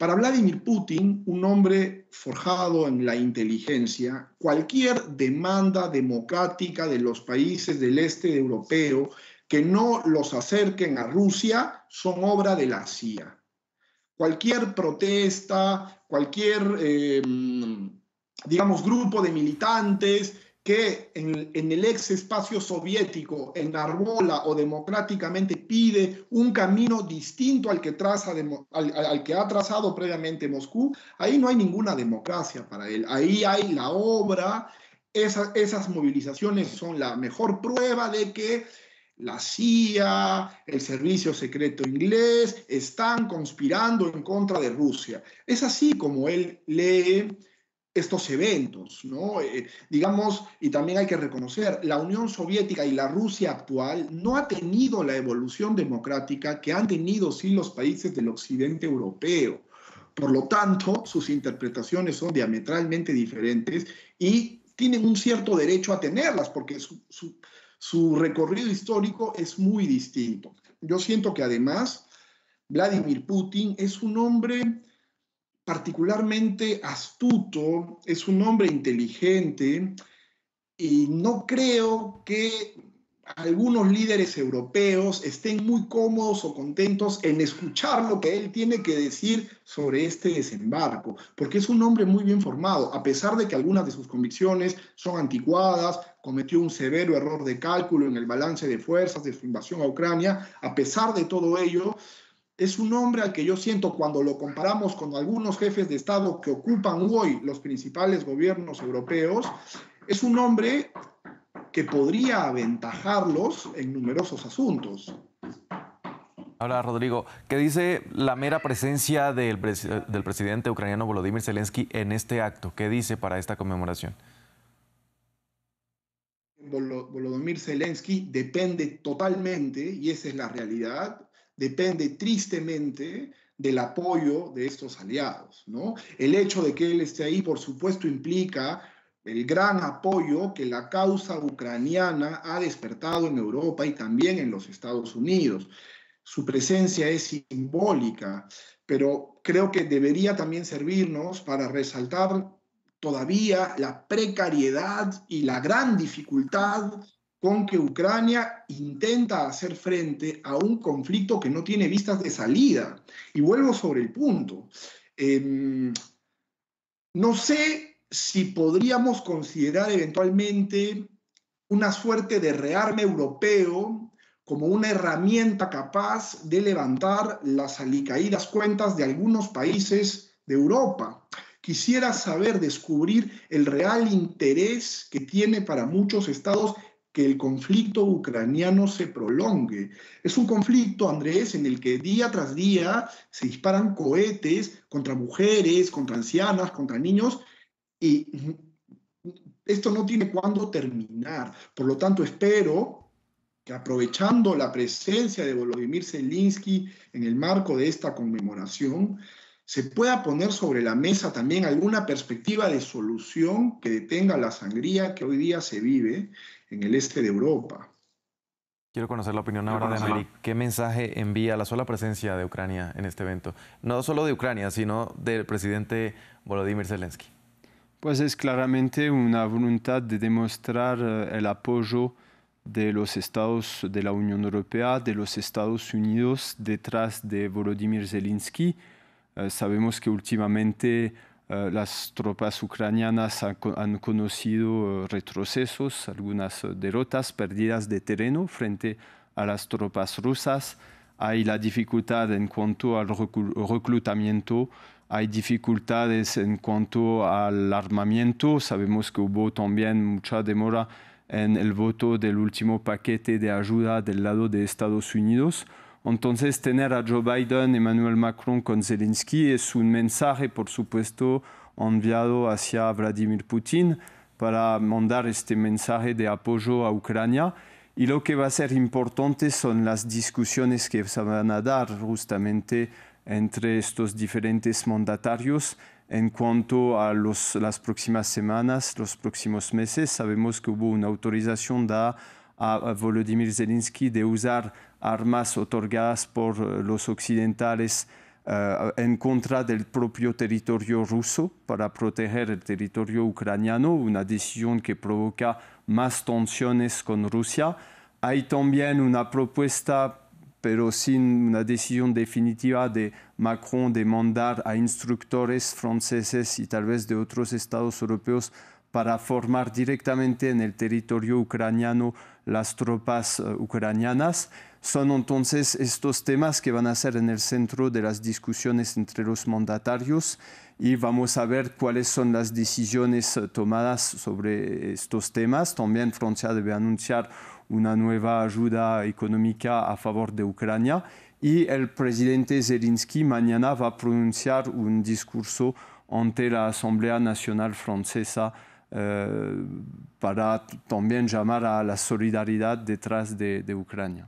Para Vladimir Putin, un hombre forjado en la inteligencia, cualquier demanda democrática de los países del este europeo que no los acerquen a Rusia son obra de la CIA. Cualquier protesta, cualquier, eh, digamos, grupo de militantes que en, el ex espacio soviético enarbola o democráticamente pide un camino distinto al que, traza, que ha trazado previamente Moscú, ahí no hay ninguna democracia para él. Ahí hay la obra, esas, esas movilizaciones son la mejor prueba de que la CIA, el servicio secreto inglés, están conspirando en contra de Rusia. Es así como él lee estos eventos, ¿no? Eh, digamos, y también hay que reconocer, la Unión Soviética y la Rusia actual no ha tenido la evolución democrática que han tenido sí los países del occidente europeo. Por lo tanto, sus interpretaciones son diametralmente diferentes y tienen un cierto derecho a tenerlas porque su, su recorrido histórico es muy distinto. Yo siento que además Vladimir Putin es un hombre particularmente astuto, es un hombre inteligente y no creo que algunos líderes europeos estén muy cómodos o contentos en escuchar lo que él tiene que decir sobre este desembarco, porque es un hombre muy bien formado, a pesar de que algunas de sus convicciones son anticuadas, cometió un severo error de cálculo en el balance de fuerzas de su invasión a Ucrania, a pesar de todo ello, es un hombre al que yo siento cuando lo comparamos con algunos jefes de Estado que ocupan hoy los principales gobiernos europeos, es un hombre que podría aventajarlos en numerosos asuntos. Ahora, Rodrigo, ¿qué dice la mera presencia del, del presidente ucraniano Volodymyr Zelensky en este acto? ¿Qué dice para esta conmemoración? Volodymyr Zelensky depende totalmente, y esa es la realidad, depende tristemente del apoyo de estos aliados. El hecho de que él esté ahí, por supuesto, implica el gran apoyo que la causa ucraniana ha despertado en Europa y también en los Estados Unidos. Su presencia es simbólica, pero creo que debería también servirnos para resaltar todavía la precariedad y la gran dificultad con que Ucrania intenta hacer frente a un conflicto que no tiene vistas de salida. Y vuelvo sobre el punto. Em, no sé si podríamos considerar eventualmente una suerte de rearme europeo como una herramienta capaz de levantar las alicaídas cuentas de algunos países de Europa. Quisiera saber, descubrir el real interés que tiene para muchos estados que el conflicto ucraniano se prolongue. Es un conflicto, Andrés, en el que día tras día se disparan cohetes contra mujeres, contra ancianas, contra niños, y esto no tiene cuándo terminar. Por lo tanto, espero que aprovechando la presencia de Volodymyr Zelensky en el marco de esta conmemoración, se pueda poner sobre la mesa también alguna perspectiva de solución que detenga la sangría que hoy día se vive en el este de Europa. Quiero conocer la opinión ahora de Mari. ¿Qué mensaje envía la sola presencia de Ucrania en este evento? No solo de Ucrania, sino del presidente Volodymyr Zelensky. Pues es claramente una voluntad de demostrar eh, el apoyo de los estados de la Unión Europea, de los Estados Unidos detrás de Volodymyr Zelensky. Eh, sabemos que últimamente eh, las tropas ucranianas han conocido eh, retrocesos, algunas eh, derrotas, pérdidas de terreno frente a las tropas rusas. Hay la dificultad en cuanto al reclutamiento, hay dificultades en cuanto al armamento. Sabemos que hubo también mucha demora en el voto del último paquete de ayuda del lado de Estados Unidos. Entonces, tener a Joe Biden, Emmanuel Macron con Zelensky es un mensaje, por supuesto, enviado hacia Vladimir Putin para mandar este mensaje de apoyo a Ucrania. Y lo que va a ser importante son las discusiones que se van a dar justamente entre estos diferentes mandatarios en cuanto a los, las próximas semanas, los próximos meses. Sabemos que hubo una autorización de a Volodymyr Zelensky de usar armas otorgadas por eh, los occidentales eh, en contra del propio territorio ruso para proteger el territorio ucraniano, una decisión que provoca más tensiones con Rusia. Hay también una propuesta, pero sin una decisión definitiva de Macron de mandar a instructores franceses y tal vez de otros estados europeos para formar directamente en el territorio ucraniano las tropas eh, ucranianas. Son entonces estos temas que van a ser en el centro de las discusiones entre los mandatarios y vamos a ver cuáles son las decisiones eh, tomadas sobre estos temas. También Francia debe anunciar una nueva ayuda económica a favor de Ucrania y el presidente Zelensky mañana va a pronunciar un discurso ante la Asamblea Nacional Francesa eh, para también llamar a la solidaridad detrás de, Ucrania.